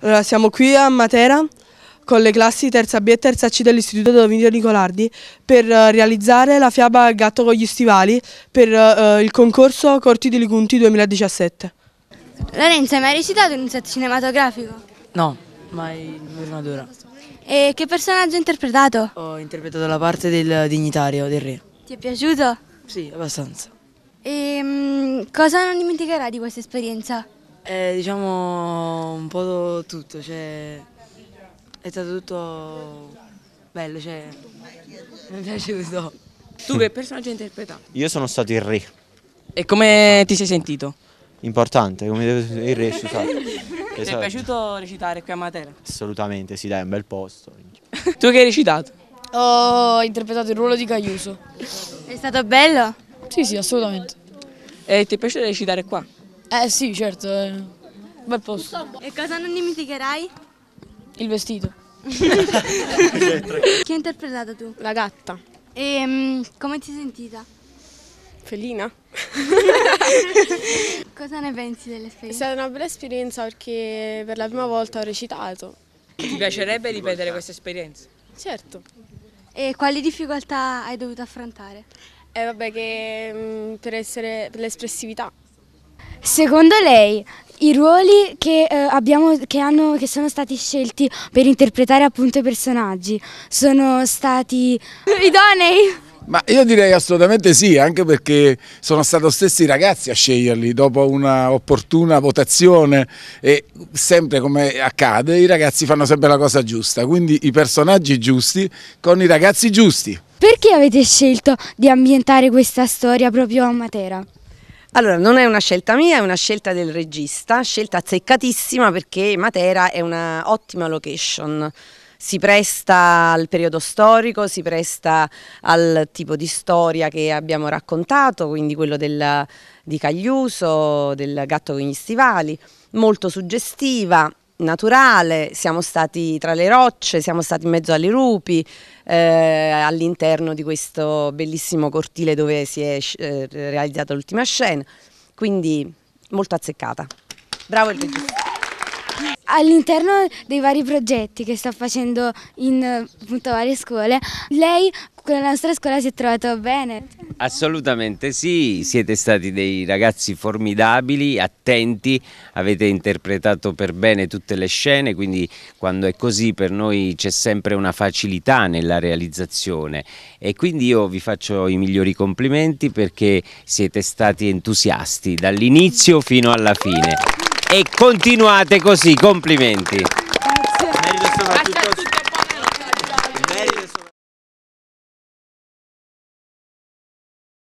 Allora, siamo qui a Matera con le classi terza B e terza C dell'Istituto Dominio Nicolardi per eh, realizzare la fiaba Gatto con gli stivali per uh, il concorso Corti di Ligunti 2017. Lorenzo, hai mai recitato in un set cinematografico? No, mai prima d'ora. E che personaggio hai interpretato? Ho interpretato la parte del dignitario, del re. Ti è piaciuto? Sì, abbastanza. E um, cosa non dimenticherai di questa esperienza? Eh, diciamo un po' tutto, cioè, è stato tutto bello, cioè, mi è piaciuto. Tu che personaggio hai interpretato? Io sono stato il re. E come ti sei sentito? Importante, come il re, scusate. Ti è esatto. piaciuto recitare qui a Matera? Assolutamente, sì, dai, è un bel posto. tu che hai recitato? Ho interpretato il ruolo di Caiuso. È stato bello? Sì, sì, assolutamente. E ti è piaciuto recitare qua? Eh sì, certo, è eh, un bel posto. E cosa non dimenticherai? Il vestito. Chi hai interpretato tu? La gatta. E um, come ti sei sentita? Felina. cosa ne pensi dell'esperienza? È stata una bella esperienza perché per la prima volta ho recitato. Ti piacerebbe ripetere questa esperienza? Certo. E quali difficoltà hai dovuto affrontare? Eh vabbè che mh, mm, per, essere, per l'espressività Secondo lei i ruoli che, eh, abbiamo, che, hanno, che, sono stati scelti per interpretare appunto i personaggi sono stati idonei? Ma io direi assolutamente sì, anche perché sono stati stessi i ragazzi a sceglierli dopo una opportuna votazione e sempre come accade i ragazzi fanno sempre la cosa giusta, quindi i personaggi giusti con i ragazzi giusti. Perché avete scelto di ambientare questa storia proprio a Matera? Allora, non è una scelta mia, è una scelta del regista, scelta azzeccatissima perché Matera è un'ottima location si presta al periodo storico, si presta al tipo di storia che abbiamo raccontato, quindi quello del, di Cagliuso, del gatto con gli stivali, molto suggestiva, naturale, siamo stati tra le rocce, siamo stati in mezzo alle rupi, eh, all'interno di questo bellissimo cortile dove si è eh, realizzata l'ultima scena, quindi molto azzeccata. Bravo il regista. All'interno dei vari progetti che sta facendo in eh, appunto, varie scuole, lei con la nostra scuola si è trovato bene. Assolutamente sì, siete stati dei ragazzi formidabili, attenti, avete interpretato per bene tutte le scene, quindi quando è così per noi c'è sempre una facilità nella realizzazione e quindi io vi faccio i migliori complimenti perché siete stati entusiasti dall'inizio fino alla fine e continuate così, complimenti. Grazie.